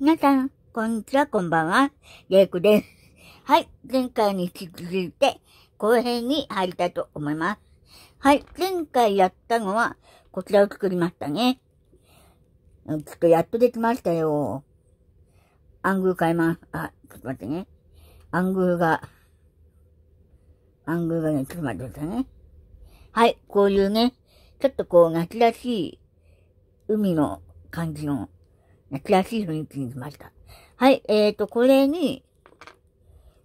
皆さん、こんにちは、こんばんは。レイクです。はい、前回に引き続いて、後編に入りたいと思います。はい、前回やったのは、こちらを作りましたね。ちょっとやっとできましたよ。アングル変えます。あ、ちょっと待ってね。アングルが、アングルがね、ちょっと待ってくださいね。はい、こういうね、ちょっとこう、夏らしい、海の感じの悔しい雰囲気にしました。はい、えっ、ー、と、これに、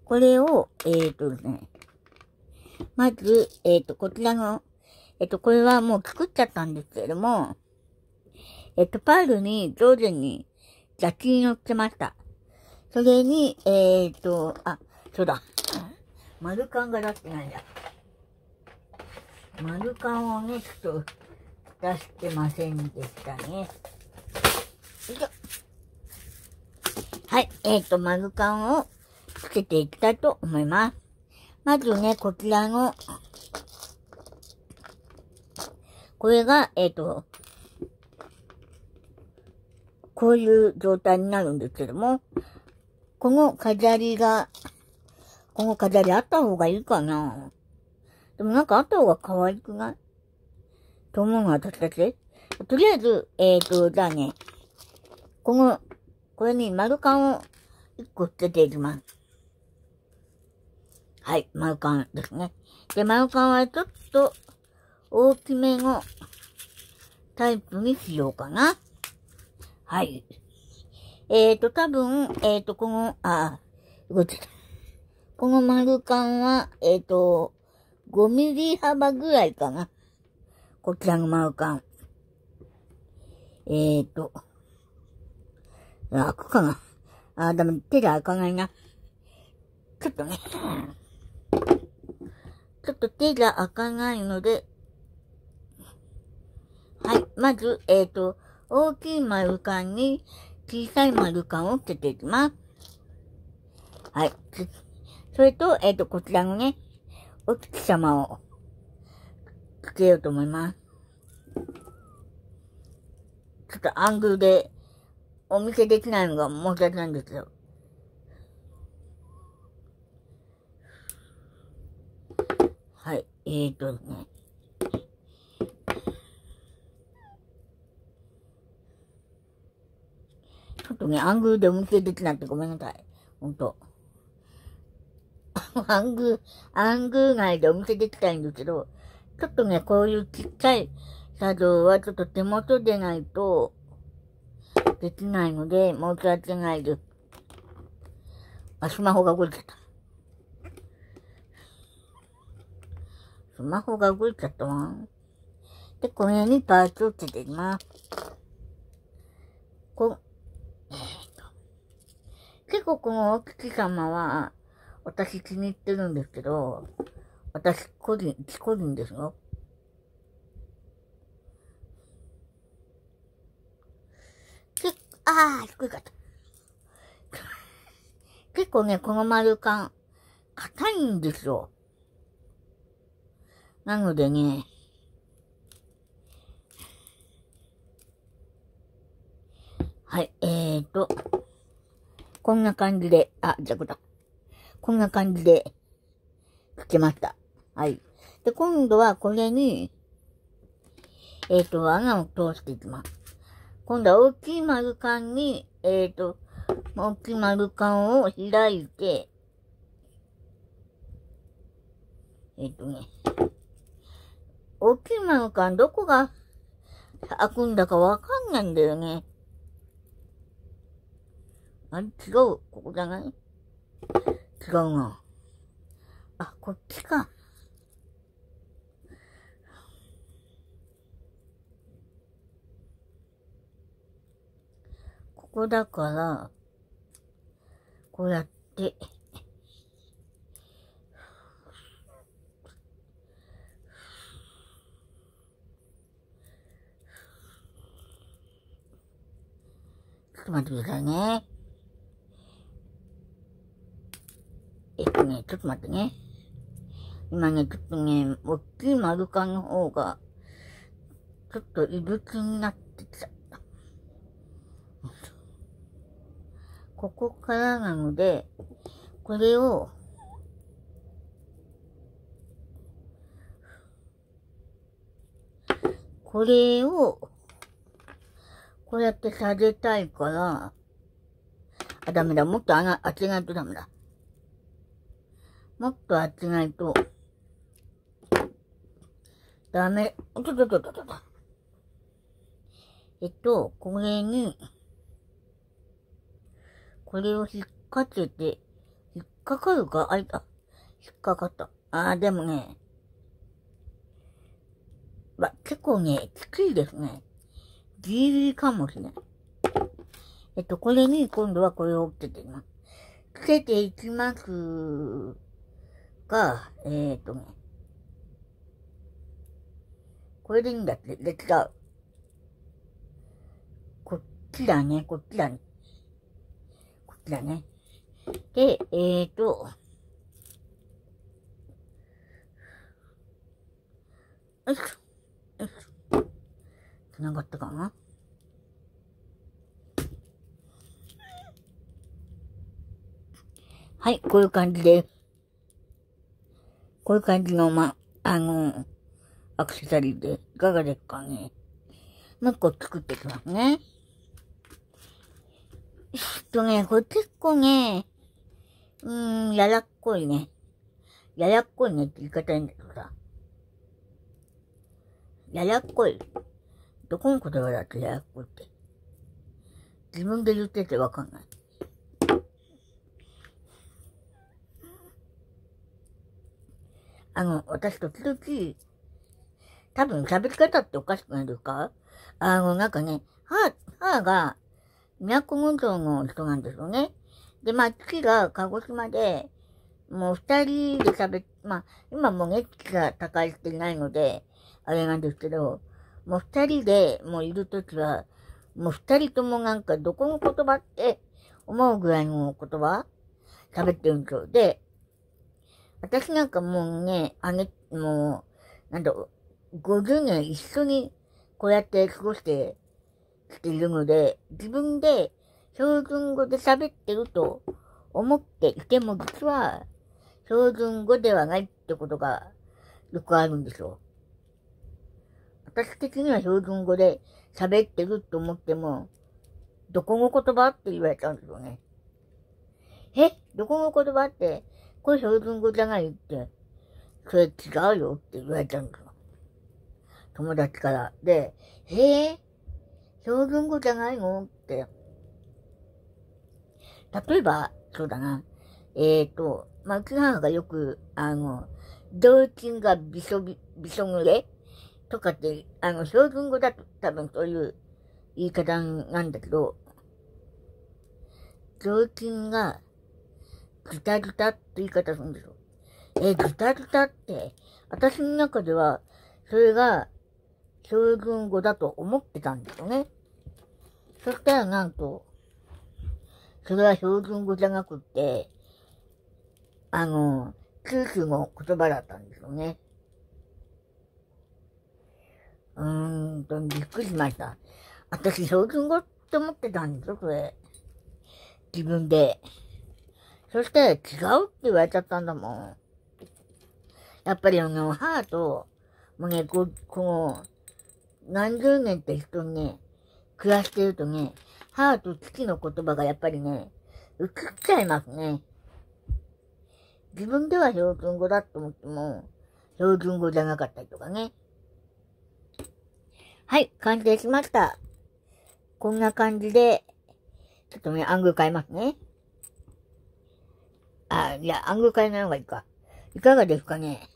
これを、えっ、ー、とですね、まず、えっ、ー、と、こちらの、えっ、と、これはもう作っちゃったんですけれども、えっ、と、パールに上手に雑巾をつけました。それに、えっ、と、あ、そうだ。丸ンが出してないんだ。丸ンをね、ちょっと出してませんでしたね。はい。えっ、ー、と、マグカンをつけていきたいと思います。まずね、こちらの、これが、えっ、ー、と、こういう状態になるんですけども、この飾りが、この飾りあった方がいいかなでもなんかあった方が可愛くないと思うの、私たち。とりあえず、えっ、ー、と、じゃあね、この、これに丸缶を1個つけていきます。はい、丸缶ですね。で、丸缶はちょっと大きめのタイプにしようかな。はい。えーと、多分、えーと、この、あ、動いてた。この丸缶は、えーと、5ミリ幅ぐらいかな。こちらの丸缶。えーと、開くかな。あ、でも手が開かないな。ちょっとね。ちょっと手が開かないので、はい。まず、えっ、ー、と、大きい丸缶に小さい丸缶をつけていきます。はい。それと、えっ、ー、と、こちらのね、お月様をつけようと思います。ちょっとアングルでお見せできないのが申し訳ないんですよ。はい、えーとですね。ちょっとね、アングルでお見せできなくてごめんなさい。ほんと。アングル、アングル内でお見せできたいんですけど、ちょっとね、こういうちっちゃい作業はちょっと手元でないと、できないので、申し訳ないです。あ、スマホが動いちゃった。スマホが動いちゃったわ。で、これにパーツをつけていきます。こ、えー、っと。結構このお月様は、私気に入ってるんですけど、私個人、一個人ですよ。ああ、低かった。結構ね、この丸感、硬いんですよ。なのでね、はい、えーと、こんな感じで、あ、じゃこだ。こんな感じで、つきました。はい。で、今度はこれに、えっ、ー、と、穴を通していきます。今度は大きい丸缶に、えっ、ー、と、大きい丸缶を開いて、えっ、ー、とね、大きい丸缶どこが開くんだかわかんないんだよね。あれ違う。ここじゃない違うな。あ、こっちか。こだから、こうやって、ちょっと待ってくださいね。えっとね、ちょっと待ってね。今ね、ちょっとね、大きい丸カンの方が、ちょっといぶきになってきた。ここからなので、これを、これを、こうやって下げたいから、あ、ダメだ。もっと穴、開けないとダメだ。もっと開けないと、ダメ。おっとっとっとっとっと。えっと、これに、これを引っかけて、引っかかるかあれた。引っかかった。ああ、でもね、ま、結構ね、きついですね。ギリギリかもしれない。えっと、これに今度はこれをつけています。つけていきますが、えー、っとね、これでいいんだって。で、違う。こっちだね、こっちだね。だね。で、えっ、ー、と、よいしょ、よいしょ。繋がったかなはい、こういう感じで、こういう感じの、ま、あの、アクセサリーで、いかがですかね。もう一個作ってきますね。とね、これ結構ね、うーん、やらっこいね。やらっこいねって言い方いいんだけどさ。やらっこい。どこの言葉だってやらっこいって。自分で言っててわかんない。あの、私時々、多分喋り方っておかしくないですかあの、なんかね、歯、歯が、宮古無の人なんですよね。で、まあ、月が鹿児島で、もう二人で喋っ、まあ、今も月ね、が高いしていないので、あれなんですけど、もう二人でもういるときは、もう二人ともなんかどこの言葉って思うぐらいの言葉喋ってるんですよ。で、私なんかもうね、姉、もう、なんだ、50年一緒にこうやって過ごしてしているので、自分で標準語で喋ってると思っていても、実は標準語ではないってことがよくあるんですよ。私的には標準語で喋ってると思っても、どこの言葉って言われちゃうんですよね。えどこの言葉って、これ標準語じゃないって、それ違うよって言われちゃうんですよ。友達から。で、へえ、標準語じゃないのって。例えば、そうだな。えっ、ー、と、まあ、うちがよく、あの、同金がびしょび、びしょ濡れとかって、あの、標準語だと多分そういう言い方なんだけど、雑巾がギタギタって言い方するんですよ。え、ギタギタって、私の中では、それが、標準語だと思ってたんだよね。そしたらなんと、それは標準語じゃなくって、あの、九州の言葉だったんですよね。うーんと、びっくりしました。私、標準語って思ってたんですよ、それ。自分で。そしたら違うって言われちゃったんだもん。やっぱりあの、母と、もうね、こ、こう、何十年って人にね、暮らしてるとね、母と父の言葉がやっぱりね、映っちゃいますね。自分では標準語だと思っても、標準語じゃなかったりとかね。はい、完成しました。こんな感じで、ちょっとね、アングル変えますね。あ、いや、アングル変えない方がいいか。いかがですかね。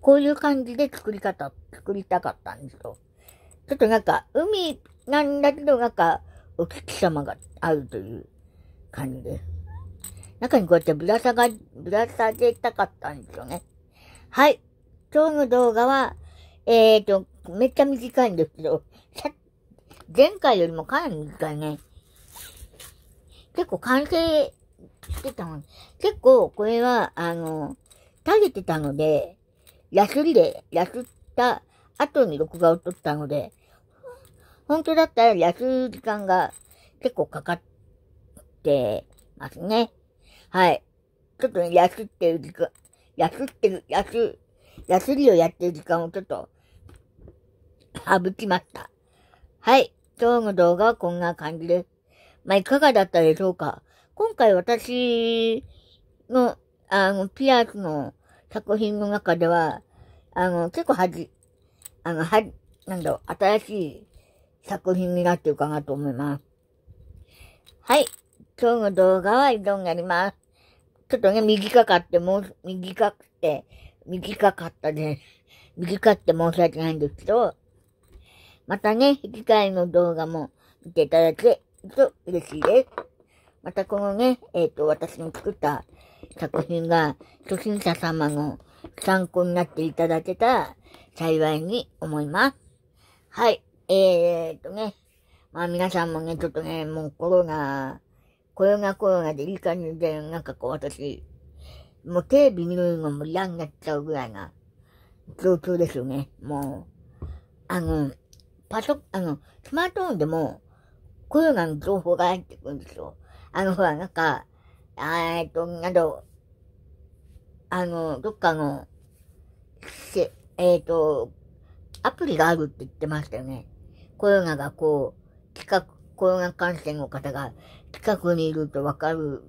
こういう感じで作り方、作りたかったんですよ。ちょっとなんか、海なんだけど、なんか、お月様が合うという感じです。中にこうやってぶら下が、ぶら下げたかったんですよね。はい。今日の動画は、えーと、めっちゃ短いんですけど、さ前回よりもかなり短いね。結構完成してたの。結構これは、あの、垂れてたので、やすりで、やすった後に録画を撮ったので、本当だったら休む時間が結構かかってますね。はい。ちょっとね、焼っていう時間、焼ってる、安、く、りをやってる時間をちょっと、省きました。はい。今日の動画はこんな感じです。まあ、いかがだったでしょうか今回私の、あの、ピアスの作品の中では、あの、結構はじ、あの、は、なんだろう、新しい作品になってるかなと思います。はい。今日の動画は以上になります。ちょっとね、短かって、もう、短くて、短かったです。短くて申し訳ないんですけど、またね、次回の動画も見ていただけると嬉しいです。またこのね、えっ、ー、と、私の作った作品が初心者様の参考になっていただけたら幸いに思います。はい。えー、っとね、まあ皆さんもね、ちょっとね、もうコロナ、コロナコロナでいい感じで、なんかこう私、もうテレビ見るのも嫌になっちゃうぐらいな状況ですよね。もう、あの、パソ、あの、スマートフォンでもコロナの情報が入ってくるんですよ。あの、ほら、なんか、えっと、など、あの、どっかの、えっ、と、アプリがあるって言ってましたよね。コロナがこう、近く、コロナ感染の方が近くにいるとわかる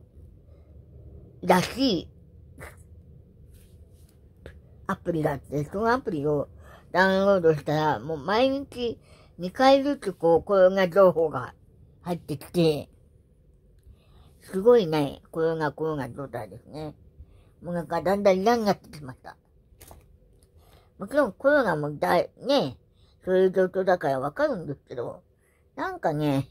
らしいアプリがあって、そのアプリをダウンロードしたら、もう毎日2回ずつこうコロナ情報が入ってきて、すごいね、コロナコロナ状態ですね。もうなんかだんだん嫌になってきました。もちろんコロナもだい、ね、そういう状況だからわかるんですけど、なんかね、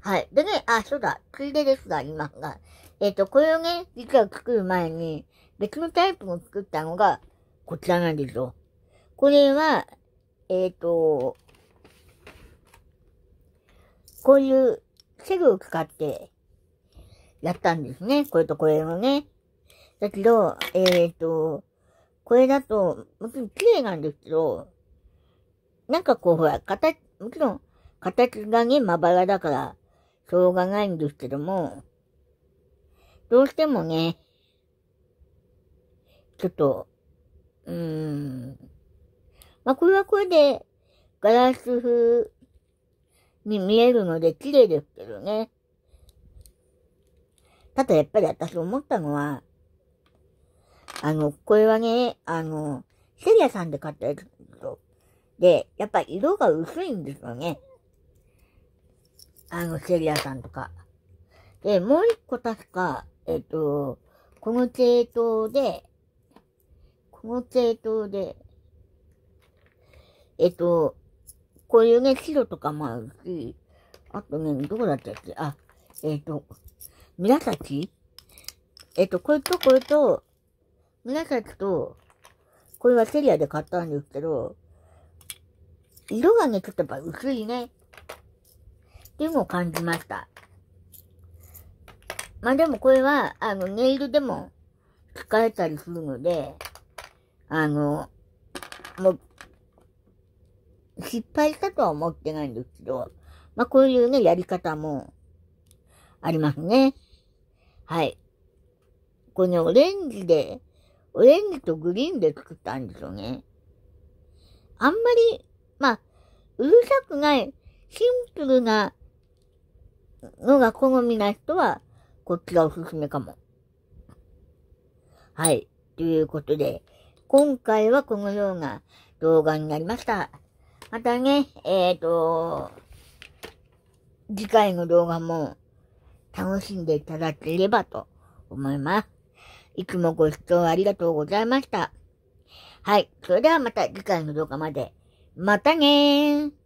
はい。でね、あ、そうだ、ついでですが、今が。えっ、ー、と、これをね、実は作る前に、別のタイプも作ったのが、こちらなんですよ。これは、えっ、ー、と、こういうセグを使ってやったんですね。これとこれのね。だけど、えっ、ー、と、これだと、もちろん綺麗なんですけど、なんかこうほら、形、もちろん形がね、まばらだから、しょうがないんですけども、どうしてもね、ちょっと、うーん。まあ、これはこれで、ガラス風に見えるので綺麗ですけどね。ただやっぱり私思ったのは、あの、これはね、あの、セリアさんで買ったやつで、やっぱ色が薄いんですよね。あの、セリアさんとか。で、もう一個確か、えっ、と、この系統で、この系統で、えっ、と、こういうね、白とかもあるし、あとね、どこだったっけあ、えっ、と、紫えっ、と、これとこれと、皆さんと、これはセリアで買ったんですけど、色がね、ちょっとやっぱ薄いね。っていうのを感じました。まあでもこれは、あの、ネイルでも使えたりするので、あの、もう、失敗したとは思ってないんですけど、まあこういうね、やり方もありますね。はい。このオレンジでオレンジとグリーンで作ったんですよね。あんまり、まあ、うるさくない、シンプルなのが好みな人は、こっちがおすすめかも。はい。ということで、今回はこのような動画になりました。またね、えっ、ー、と、次回の動画も楽しんでいただければと思います。いつもご視聴ありがとうございました。はい。それではまた次回の動画まで。またねー。